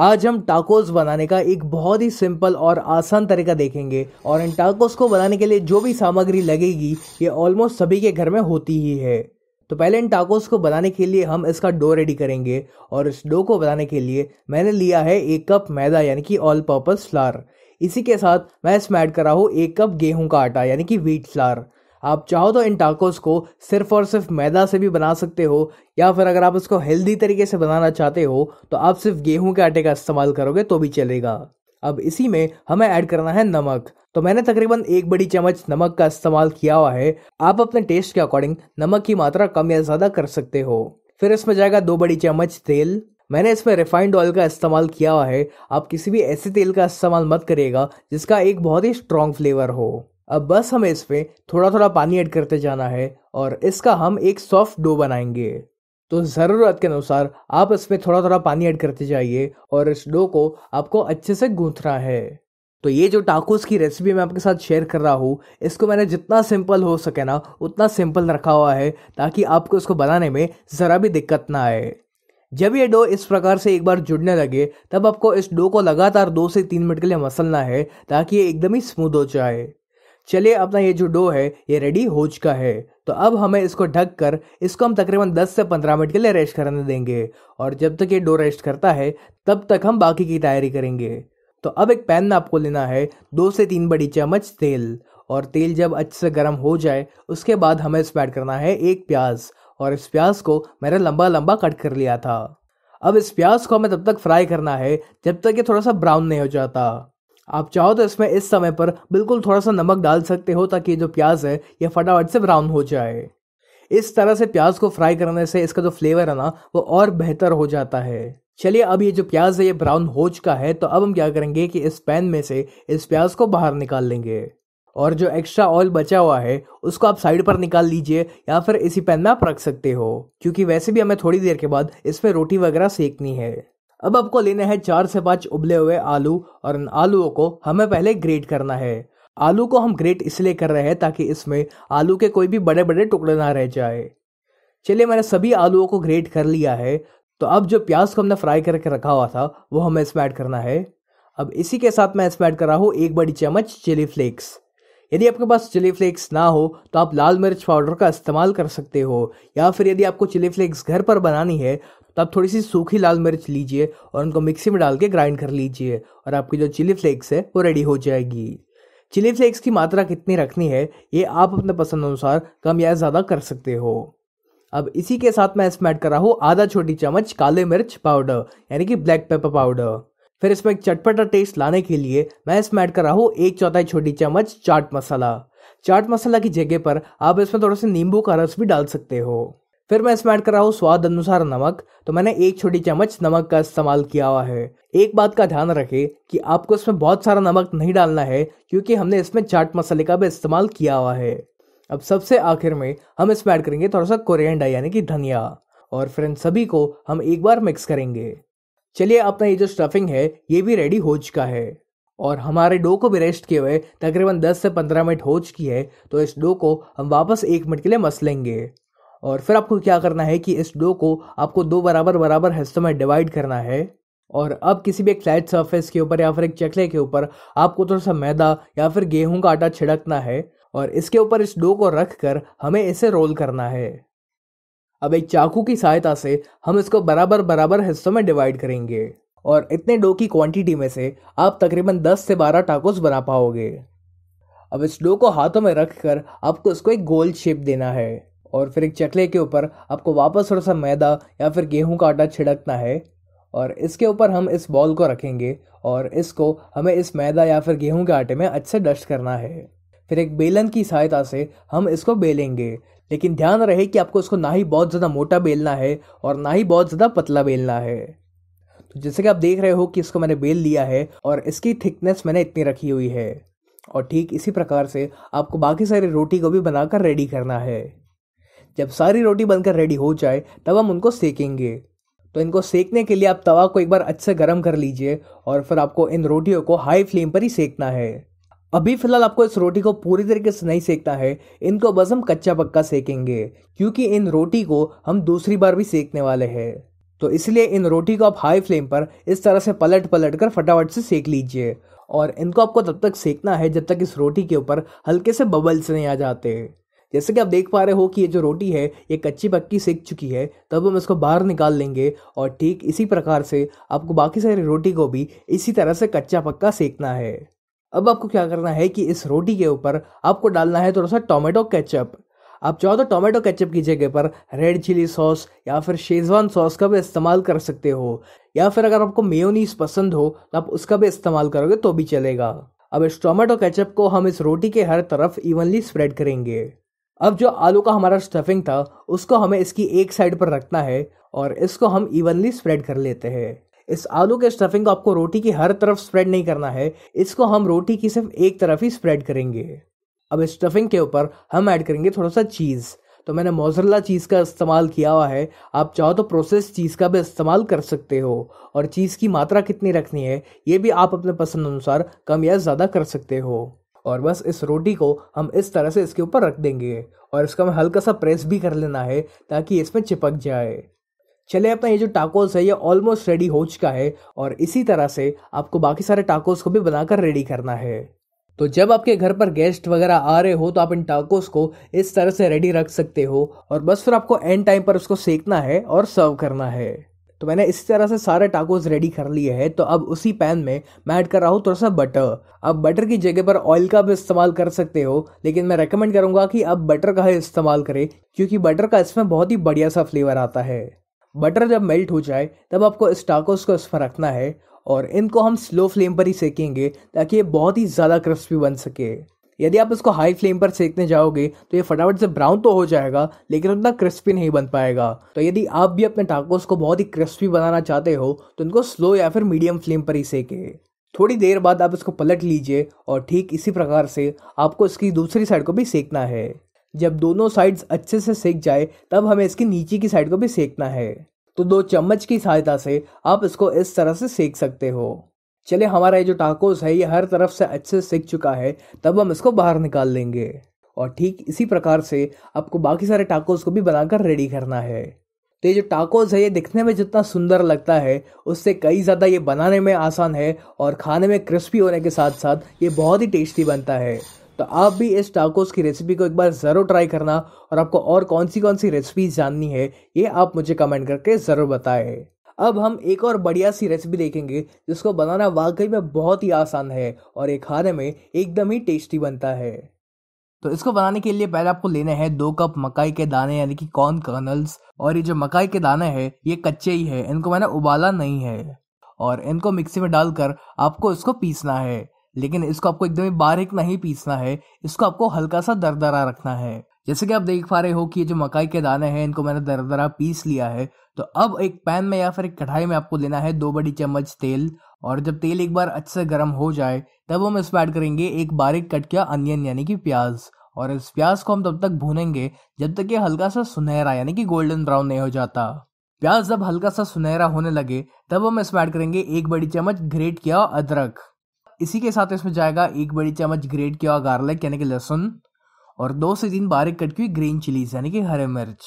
आज हम टाकोस बनाने का एक बहुत ही सिंपल और आसान तरीका देखेंगे और इन टाकोस को बनाने के लिए जो भी सामग्री लगेगी ये ऑलमोस्ट सभी के घर में होती ही है तो पहले इन टाकोस को बनाने के लिए हम इसका डो रेडी करेंगे और इस डो को बनाने के लिए मैंने लिया है एक कप मैदा यानी कि ऑल पर्पज़ फ्लार इसी के साथ मैं इसमें ऐड कर रहा हूँ एक कप गेहूं का आटा यानी कि व्हीट फ्लार आप चाहो तो इन टाकोस को सिर्फ और सिर्फ मैदा से भी बना सकते हो या फिर अगर आप इसको हेल्दी तरीके से बनाना चाहते हो तो आप सिर्फ गेहूं के आटे का इस्तेमाल करोगे तो भी चलेगा अब इसी में हमें ऐड करना है नमक तो मैंने तकरीबन एक बड़ी चम्मच नमक का इस्तेमाल किया हुआ है आप अपने टेस्ट के अकॉर्डिंग नमक की मात्रा कम या ज़्यादा कर सकते हो फिर इसमें जाएगा दो बड़ी चम्मच तेल मैंने इसमें रिफाइंड ऑयल का इस्तेमाल किया हुआ है आप किसी भी ऐसे तेल का इस्तेमाल मत करिएगा जिसका एक बहुत ही स्ट्रॉन्ग फ्लेवर हो अब बस हमें इसमें थोड़ा थोड़ा पानी ऐड करते जाना है और इसका हम एक सॉफ्ट डो बनाएंगे तो ज़रूरत के अनुसार आप इसमें थोड़ा थोड़ा पानी ऐड करते जाइए और इस डो को आपको अच्छे से गूंथना है तो ये जो टाकोस की रेसिपी मैं आपके साथ शेयर कर रहा हूँ इसको मैंने जितना सिंपल हो सके ना उतना सिंपल रखा हुआ है ताकि आपको इसको बनाने में ज़रा भी दिक्कत ना आए जब ये डो इस प्रकार से एक बार जुड़ने लगे तब आपको इस डो को लगातार दो से तीन मिनट के लिए मसलना है ताकि ये एकदम ही स्मूथ हो जाए चलिए अपना ये जो डो है ये रेडी हो चुका है तो अब हमें इसको ढक कर इसको हम तकरीबन 10 से 15 मिनट के लिए रेस्ट करने देंगे और जब तक ये डो रेस्ट करता है तब तक हम बाकी की तैयारी करेंगे तो अब एक पैन में आपको लेना है दो से तीन बड़ी चम्मच तेल और तेल जब अच्छे से गर्म हो जाए उसके बाद हमें इसमें ऐड करना है एक प्याज और इस प्याज को मैंने लंबा लंबा कट कर लिया था अब इस प्याज को हमें तब तक फ्राई करना है जब तक ये थोड़ा सा ब्राउन नहीं हो जाता आप चाहो तो इसमें इस समय पर बिल्कुल थोड़ा सा नमक डाल सकते हो ताकि जो प्याज है यह फटाफट से ब्राउन हो जाए इस तरह से प्याज को फ्राई करने से इसका जो फ्लेवर है ना वो और बेहतर हो जाता है चलिए अब ये जो प्याज है ये ब्राउन हो चुका है तो अब हम क्या करेंगे कि इस पैन में से इस प्याज को बाहर निकाल लेंगे और जो एक्स्ट्रा ऑयल बचा हुआ है उसको आप साइड पर निकाल लीजिए या फिर इसी पैन में आप रख सकते हो क्योंकि वैसे भी हमें थोड़ी देर के बाद इसमें रोटी वगैरह सेकनी है अब आपको लेना है चार से पांच उबले हुए आलू और इन आलूओं को हमें पहले ग्रेट करना है आलू को हम ग्रेट इसलिए कर रहे हैं ताकि इसमें आलू के कोई भी बड़े बड़े टुकड़े ना रह जाए चलिए मैंने सभी आलूओं को ग्रेट कर लिया है तो अब जो प्याज को हमने फ्राई करके रखा हुआ था वो हमें इसमें ऐड करना है अब इसी के साथ मैं इसमें ऐड कर रहा हूँ एक बड़ी चम्मच चिली फ्लेक्स यदि आपके पास चिली फ्लेक्स ना हो तो आप लाल मिर्च पाउडर का इस्तेमाल कर सकते हो या फिर यदि आपको चिली फ्लेक्स घर पर बनानी है तो आप थोड़ी सी सूखी लाल मिर्च लीजिए और उनको मिक्सी में डाल के ग्राइंड कर लीजिए और आपकी जो चिली फ्लेक्स है वो रेडी हो जाएगी चिली फ्लेक्स की मात्रा कितनी रखनी है ये आप अपने पसंद अनुसार कम या ज़्यादा कर सकते हो अब इसी के साथ मैं इसमें ऐड कर रहा हूँ आधा छोटी चम्मच काले मिर्च पाउडर यानी कि ब्लैक पेपर पाउडर फिर इसमें एक चटपटा टेस्ट लाने के लिए मैं इसमें ऐड कर रहा हूँ एक चौथाई छोटी चम्मच चाट मसाला चाट मसाला की जगह पर आप इसमें थोड़ा सा नींबू का रस भी डाल सकते हो फिर मैं इसमें ऐड कर रहा हूँ स्वाद अनुसार नमक तो मैंने एक छोटी चम्मच नमक का इस्तेमाल किया हुआ है एक बात का ध्यान रखें कि आपको इसमें बहुत सारा नमक नहीं डालना है क्योंकि हमने इसमें चाट मसाले का भी इस्तेमाल किया हुआ है अब सबसे आखिर में हम इसमें ऐड करेंगे थोड़ा सा कोरिएंडा यानी कि धनिया और फिर इन सभी को हम एक बार मिक्स करेंगे चलिए अपना ये जो स्टफिंग है ये भी रेडी हो चुका है और हमारे डो को भी रेस्ट किए हुए तकरीबन 10 से 15 मिनट हो चुकी है तो इस डो को हम वापस एक मिनट के लिए मस लेंगे और फिर आपको क्या करना है कि इस डो को आपको दो बराबर बराबर हिस्सों में डिवाइड करना है और अब किसी भी एक फ्लैट सरफेस के ऊपर या फिर एक चकले के ऊपर आपको थोड़ा सा मैदा या फिर गेहूं का आटा छिड़कना है और इसके ऊपर इस डो को रख कर हमें इसे रोल करना है अब एक चाकू की सहायता से हम इसको बराबर बराबर हिस्सों में डिवाइड करेंगे और इतने डो की क्वांटिटी में से आप तकरीबन 10 से 12 टाकोस बना पाओगे अब इस डो को हाथों में रख कर आपको इसको एक गोल शेप देना है और फिर एक चकले के ऊपर आपको वापस थोड़ा सा मैदा या फिर गेहूं का आटा छिड़कना है और इसके ऊपर हम इस बॉल को रखेंगे और इसको हमें इस मैदा या फिर गेहूं के आटे में अच्छे डस्ट करना है फिर एक बेलन की सहायता से हम इसको बेलेंगे लेकिन ध्यान रहे कि आपको इसको ना ही बहुत ज़्यादा मोटा बेलना है और ना ही बहुत ज़्यादा पतला बेलना है तो जैसे कि आप देख रहे हो कि इसको मैंने बेल लिया है और इसकी थिकनेस मैंने इतनी रखी हुई है और ठीक इसी प्रकार से आपको बाकी सारी रोटी को भी बनाकर रेडी करना है जब सारी रोटी बनकर रेडी हो जाए तब हम उनको सेकेंगे तो इनको सेकने के लिए आप तवा को एक बार अच्छे गर्म कर लीजिए और फिर आपको इन रोटियों को हाई फ्लेम पर ही सेकना है अभी फिलहाल आपको इस रोटी को पूरी तरीके से नहीं सेकना है इनको बस हम कच्चा पक्का सेकेंगे क्योंकि इन रोटी को हम दूसरी बार भी सेकने वाले हैं तो इसलिए इन रोटी को आप हाई फ्लेम पर इस तरह से पलट पलट कर फटाफट से सेक लीजिए और इनको आपको तब तक सेकना है जब तक इस रोटी के ऊपर हल्के से बबल्स नहीं आ जाते जैसे कि आप देख पा रहे हो कि ये जो रोटी है ये कच्ची पक्की सेक चुकी है तब हम इसको बाहर निकाल लेंगे और ठीक इसी प्रकार से आपको बाकी सारी रोटी को भी इसी तरह से कच्चा पक्का सेकना है अब आपको क्या करना है कि इस रोटी के ऊपर आपको डालना है थोड़ा सा टोमेटो केचप आप चाहो तो टोमेटो केचप की जगह पर रेड चिली सॉस या फिर शेजवान सॉस का भी इस्तेमाल कर सकते हो या फिर अगर आपको मेयोनीज पसंद हो तो आप उसका भी इस्तेमाल करोगे तो भी चलेगा अब इस टोमेटो केचप को हम इस रोटी के हर तरफ इवनली स्प्रेड करेंगे अब जो आलू का हमारा स्टफिंग था उसको हमें इसकी एक साइड पर रखना है और इसको हम इवनली स्प्रेड कर लेते हैं इस आलू के स्टफिंग को आपको रोटी की हर तरफ स्प्रेड नहीं करना है इसको हम रोटी की सिर्फ एक तरफ ही स्प्रेड करेंगे अब इस स्टफिंग के ऊपर हम ऐड करेंगे थोड़ा सा चीज़ तो मैंने मोजरला चीज़ का इस्तेमाल किया हुआ है आप चाहो तो प्रोसेस चीज़ का भी इस्तेमाल कर सकते हो और चीज़ की मात्रा कितनी रखनी है ये भी आप अपने पसंद अनुसार कम या ज़्यादा कर सकते हो और बस इस रोटी को हम इस तरह से इसके ऊपर रख देंगे और इसका हमें हल्का सा प्रेस भी कर लेना है ताकि इसमें चिपक जाए चले अपना ये जो टाकोस है ये ऑलमोस्ट रेडी हो चुका है और इसी तरह से आपको बाकी सारे टाकोस को भी बनाकर रेडी करना है तो जब आपके घर पर गेस्ट वगैरह आ रहे हो तो आप इन टाकोस को इस तरह से रेडी रख सकते हो और बस फिर आपको एंड टाइम पर उसको सेकना है और सर्व करना है तो मैंने इसी तरह से सारे टाकोज रेडी कर लिए हैं तो अब उसी पैन में मैं ऐड कर रहा हूँ थोड़ा सा बटर आप बटर की जगह पर ऑयल का भी इस्तेमाल कर सकते हो लेकिन मैं रेकमेंड करूँगा कि आप बटर का ही इस्तेमाल करें क्योंकि बटर का इसमें बहुत ही बढ़िया सा फ्लेवर आता है बटर जब मेल्ट हो जाए तब आपको इस टाकोस को इस पर रखना है और इनको हम स्लो फ्लेम पर ही सेकेंगे ताकि ये बहुत ही ज़्यादा क्रिस्पी बन सके यदि आप इसको हाई फ्लेम पर सेकने जाओगे तो ये फटाफट से ब्राउन तो हो जाएगा लेकिन उतना क्रिस्पी नहीं बन पाएगा तो यदि आप भी अपने टाकोस को बहुत ही क्रिस्पी बनाना चाहते हो तो इनको स्लो या फिर मीडियम फ्लेम पर ही सेकें थोड़ी देर बाद आप इसको पलट लीजिए और ठीक इसी प्रकार से आपको इसकी दूसरी साइड को भी सेकना है जब दोनों साइड्स अच्छे से सेक जाए तब हमें इसकी नीचे की साइड को भी सेकना है तो दो चम्मच की सहायता से आप इसको इस तरह से सेक सकते हो चले हमारा ये जो टाकोस है ये हर तरफ से अच्छे से सेक चुका है तब हम इसको बाहर निकाल लेंगे और ठीक इसी प्रकार से आपको बाकी सारे टाकोस को भी बनाकर रेडी करना है तो ये जो टाकोस है ये दिखने में जितना सुंदर लगता है उससे कई ज़्यादा ये बनाने में आसान है और खाने में क्रिस्पी होने के साथ साथ ये बहुत ही टेस्टी बनता है तो आप भी इस टाकोस की रेसिपी को एक बार ज़रूर ट्राई करना और आपको और कौन सी कौन सी रेसिपी जाननी है ये आप मुझे कमेंट करके ज़रूर बताएं अब हम एक और बढ़िया सी रेसिपी देखेंगे जिसको बनाना वाकई में बहुत ही आसान है और ये खाने में एकदम ही टेस्टी बनता है तो इसको बनाने के लिए पहले आपको लेना है दो कप मकाई के दाने यानी कि कॉर्न कर्नल्स और ये जो मकाई के दाने हैं ये कच्चे ही है इनको मैंने उबाला नहीं है और इनको मिक्सी में डालकर आपको इसको पीसना है लेकिन इसको आपको एकदम बारीक नहीं पीसना है इसको आपको हल्का सा दरदरा रखना है जैसे कि आप देख पा रहे हो कि ये जो मकाई के दाने हैं इनको मैंने दरदरा पीस लिया है तो अब एक पैन में या फिर एक कढ़ाई में आपको लेना है दो बड़ी चम्मच तेल और जब तेल एक बार अच्छे से गर्म हो जाए तब हम इसमें ऐड करेंगे एक बारीक कट किया अनियन यानी कि प्याज और इस प्याज को हम तब तक भूनेंगे जब तक ये हल्का सा सुनहरा यानी कि गोल्डन ब्राउन नहीं हो जाता प्याज जब हल्का सा सुनहरा होने लगे तब हम इसमें ऐड करेंगे एक बड़ी चम्मच ग्रेट किया अदरक इसी के साथ इसमें जाएगा एक बड़ी चम्मच ग्रेट किया हुआ गार्लिक यानी कि लहसुन और दो से तीन बारीक कट की ग्रीन चिलीज यानी कि हरे मिर्च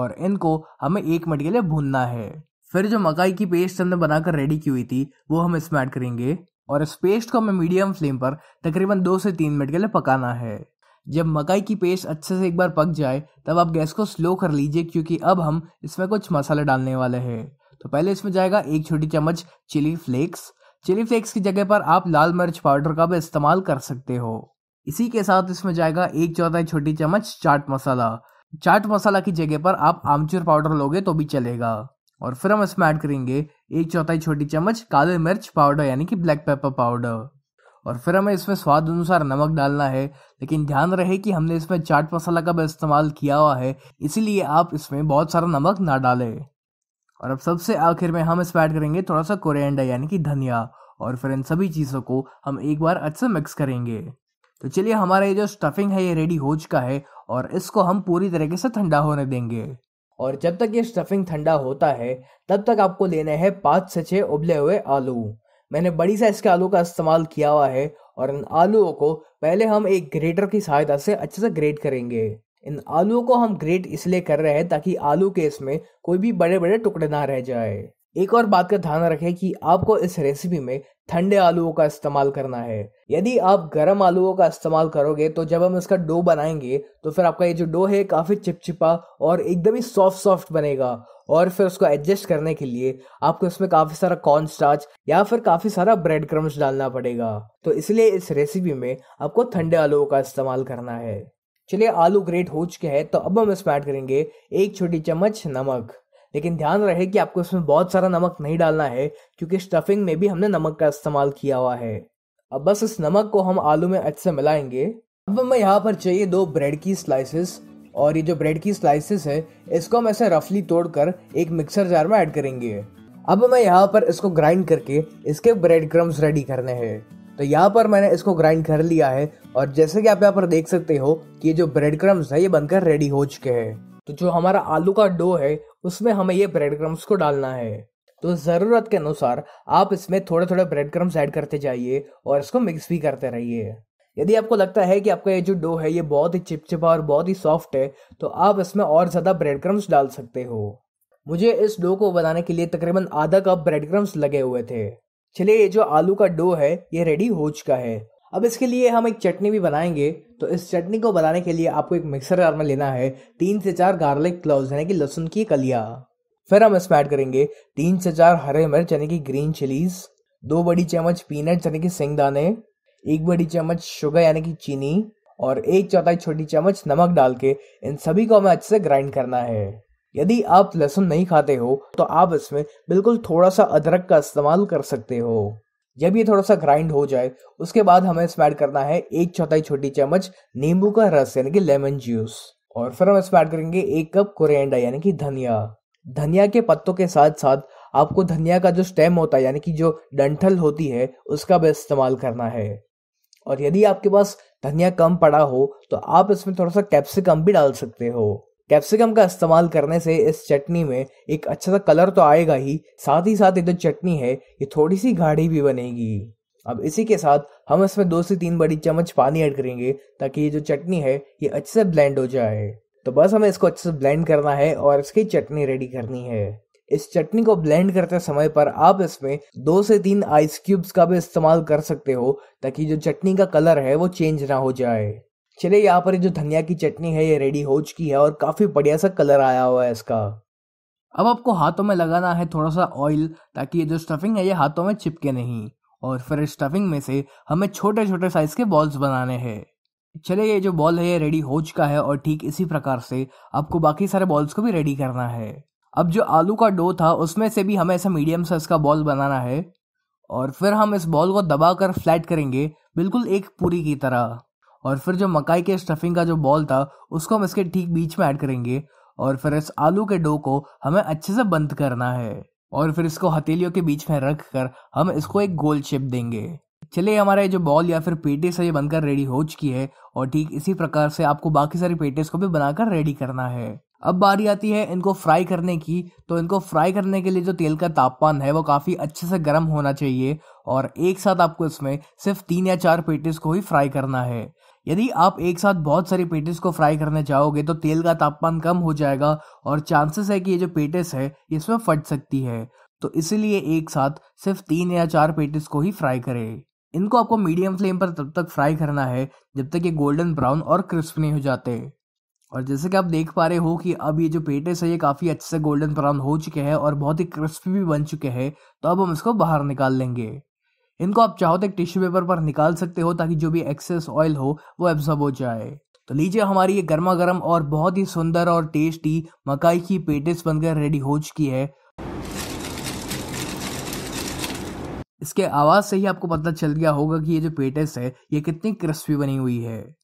और इनको हमें एक मिनट के लिए भूनना है फिर जो मकाई की पेस्ट हमने बनाकर रेडी की हुई थी वो हम इसमें ऐड करेंगे और इस पेस्ट को हमें मीडियम फ्लेम पर तकरीबन दो से तीन मिनट के लिए पकाना है जब मकाई की पेस्ट अच्छे से एक बार पक जाए तब आप गैस को स्लो कर लीजिए क्योंकि अब हम इसमें कुछ मसाले डालने वाले हैं तो पहले इसमें जाएगा एक छोटी चम्मच चिली फ्लेक्स चिली फ्लेक्स की जगह पर आप लाल मिर्च पाउडर का भी इस्तेमाल कर सकते हो इसी के साथ इसमें जाएगा एक चौथाई छोटी चम्मच चाट मसाला चाट मसाला की जगह पर आप आमचूर पाउडर लोगे तो भी चलेगा और फिर हम इसमें ऐड करेंगे एक चौथाई छोटी चम्मच काले मिर्च पाउडर यानी कि ब्लैक पेपर पाउडर और फिर हमें इसमें स्वाद अनुसार नमक डालना है लेकिन ध्यान रहे कि हमने इसमें चाट मसाला का भी इस्तेमाल किया हुआ है इसीलिए आप इसमें बहुत सारा नमक ना डालें और अब सबसे आखिर में हम इसमें ऐड करेंगे थोड़ा सा कोरिएंडर यानी कि धनिया और फिर इन सभी चीज़ों को हम एक बार अच्छे से मिक्स करेंगे तो चलिए हमारा ये जो स्टफिंग है ये रेडी हो चुका है और इसको हम पूरी तरीके से ठंडा होने देंगे और जब तक ये स्टफिंग ठंडा होता है तब तक आपको लेने हैं पाँच से छः उबले हुए आलू मैंने बड़ी साइज के आलू का इस्तेमाल किया हुआ है और इन आलूओं को पहले हम एक ग्रेटर की सहायता से अच्छे से ग्रेट करेंगे इन आलूओं को हम ग्रेट इसलिए कर रहे हैं ताकि आलू के इसमें कोई भी बड़े बड़े टुकड़े ना रह जाए एक और बात का ध्यान रखें कि आपको इस रेसिपी में ठंडे आलूओं का इस्तेमाल करना है यदि आप गर्म आलूओं का इस्तेमाल करोगे तो जब हम इसका डो बनाएंगे तो फिर आपका ये जो डो है काफ़ी चिपचिपा और एकदम ही सॉफ्ट सॉफ्ट बनेगा और फिर उसको एडजस्ट करने के लिए आपको इसमें काफ़ी सारा कॉर्न स्टार्च या फिर काफ़ी सारा ब्रेड क्रम्स डालना पड़ेगा तो इसलिए इस रेसिपी में आपको ठंडे आलूओं का इस्तेमाल करना है चलिए आलू ग्रेट हो चुके हैं तो अब हम इसमें ऐड करेंगे एक छोटी चम्मच नमक लेकिन ध्यान रहे कि आपको इसमें बहुत सारा नमक नहीं डालना है क्योंकि स्टफिंग में भी हमने नमक का इस्तेमाल किया हुआ है अब बस इस नमक को हम आलू में अच्छे से मिलाएंगे अब हमें यहाँ पर चाहिए दो ब्रेड की स्लाइसेस और ये जो ब्रेड की स्लाइसेस है इसको हम ऐसे रफली तोड़कर एक मिक्सर जार में ऐड करेंगे अब हमें यहाँ पर इसको ग्राइंड करके इसके ब्रेड क्रम्स रेडी करने हैं तो यहाँ पर मैंने इसको ग्राइंड कर लिया है और जैसे कि आप यहाँ पर देख सकते हो कि ये जो ब्रेड क्रम्स है ये बनकर रेडी हो चुके हैं तो जो हमारा आलू का डो है उसमें हमें ये ब्रेड क्रम्स को डालना है तो ज़रूरत के अनुसार आप इसमें थोड़े थोड़े ब्रेड क्रम्स ऐड करते जाइए और इसको मिक्स भी करते रहिए यदि आपको लगता है कि आपका ये जो डो है ये बहुत ही चिपचिपा और बहुत ही सॉफ्ट है तो आप इसमें और ज़्यादा ब्रेड क्रम्स डाल सकते हो मुझे इस डो को बनाने के लिए तकरीबन आधा कप ब्रेड क्रम्स लगे हुए थे चलिए ये जो आलू का डो है ये रेडी हो चुका है अब इसके लिए हम एक चटनी भी बनाएंगे तो इस चटनी को बनाने के लिए आपको एक मिक्सर जार में लेना है तीन से चार गार्लिक क्लव्स यानी कि लहसुन की कलिया फिर हम इसमें ऐड करेंगे तीन से चार हरे मिर्च यानी कि ग्रीन चिलीज दो बड़ी चम्मच पीनट यानी कि सिंग दाने एक बड़ी चम्मच शुगर यानी कि चीनी और एक चौथाई छोटी चम्मच नमक डाल के इन सभी को हमें अच्छे से ग्राइंड करना है यदि आप लहसुन नहीं खाते हो तो आप इसमें बिल्कुल थोड़ा सा अदरक का इस्तेमाल कर सकते हो जब ये थोड़ा सा ग्राइंड हो जाए उसके बाद हमें इसमें ऐड करना है एक चौथाई छोटी चम्मच नींबू का रस यानी कि लेमन जूस और फिर हम इसमें ऐड करेंगे एक कप कोरिएंडर यानी कि धनिया धनिया के पत्तों के साथ साथ आपको धनिया का जो स्टेम होता है यानी कि जो डंठल होती है उसका भी इस्तेमाल करना है और यदि आपके पास धनिया कम पड़ा हो तो आप इसमें थोड़ा सा कैप्सिकम भी डाल सकते हो कैप्सिकम का इस्तेमाल करने से इस चटनी में एक अच्छा सा कलर तो आएगा ही साथ ही साथ ये जो चटनी है ये थोड़ी सी गाढ़ी भी बनेगी अब इसी के साथ हम इसमें दो से तीन बड़ी चम्मच पानी ऐड करेंगे ताकि ये जो चटनी है ये अच्छे से ब्लेंड हो जाए तो बस हमें इसको अच्छे से ब्लेंड करना है और इसकी चटनी रेडी करनी है इस चटनी को ब्लेंड करते समय पर आप इसमें दो से तीन आइस क्यूब्स का भी इस्तेमाल कर सकते हो ताकि जो चटनी का कलर है वो चेंज ना हो जाए चलिए यहाँ पर जो धनिया की चटनी है ये रेडी हो चुकी है और काफ़ी बढ़िया सा कलर आया हुआ है इसका अब आपको हाथों में लगाना है थोड़ा सा ऑयल ताकि ये जो स्टफिंग है ये हाथों में चिपके नहीं और फिर स्टफिंग में से हमें छोटे छोटे साइज के बॉल्स बनाने हैं चले ये जो बॉल है ये रेडी हो चुका है और ठीक इसी प्रकार से आपको बाकी सारे बॉल्स को भी रेडी करना है अब जो आलू का डो था उसमें से भी हमें ऐसा मीडियम साइज का बॉल बनाना है और फिर हम इस बॉल को दबाकर फ्लैट करेंगे बिल्कुल एक पूरी की तरह और फिर जो मकाई के स्टफिंग का जो बॉल था उसको हम इसके ठीक बीच में ऐड करेंगे और फिर इस आलू के डो को हमें अच्छे से बंद करना है और फिर इसको हथेलियों के बीच में रख कर हम इसको एक गोल शेप देंगे चलिए हमारा ये जो बॉल या फिर पेटिस है ये बनकर रेडी हो चुकी है और ठीक इसी प्रकार से आपको बाकी सारी पेटिस को भी बनाकर रेडी करना है अब बारी आती है इनको फ्राई करने की तो इनको फ्राई करने के लिए जो तेल का तापमान है वो काफ़ी अच्छे से गर्म होना चाहिए और एक साथ आपको इसमें सिर्फ तीन या चार पेटिस को ही फ्राई करना है यदि आप एक साथ बहुत सारी पेटिस को फ्राई करने चाहोगे तो तेल का तापमान कम हो जाएगा और चांसेस है कि ये जो पेटिस है इसमें फट सकती है तो इसीलिए एक साथ सिर्फ तीन या चार पेटिस को ही फ्राई करें इनको आपको मीडियम फ्लेम पर तब तक फ्राई करना है जब तक ये गोल्डन ब्राउन और क्रिस्प नहीं हो जाते और जैसे कि आप देख पा रहे हो कि अब ये जो पेटिस है ये काफ़ी अच्छे से गोल्डन ब्राउन हो चुके हैं और बहुत ही क्रिस्पी भी बन चुके हैं तो अब हम इसको बाहर निकाल लेंगे इनको आप चाहो तो एक टिश्यू पेपर पर निकाल सकते हो ताकि जो भी एक्सेस ऑयल हो वो एब्जॉर्ब हो जाए तो लीजिए हमारी ये गर्मा गर्म और बहुत ही सुंदर और टेस्टी मकाई की पेटिस बनकर रेडी हो चुकी है इसके आवाज़ से ही आपको पता चल गया होगा कि ये जो पेटिस है ये कितनी क्रिस्पी बनी हुई है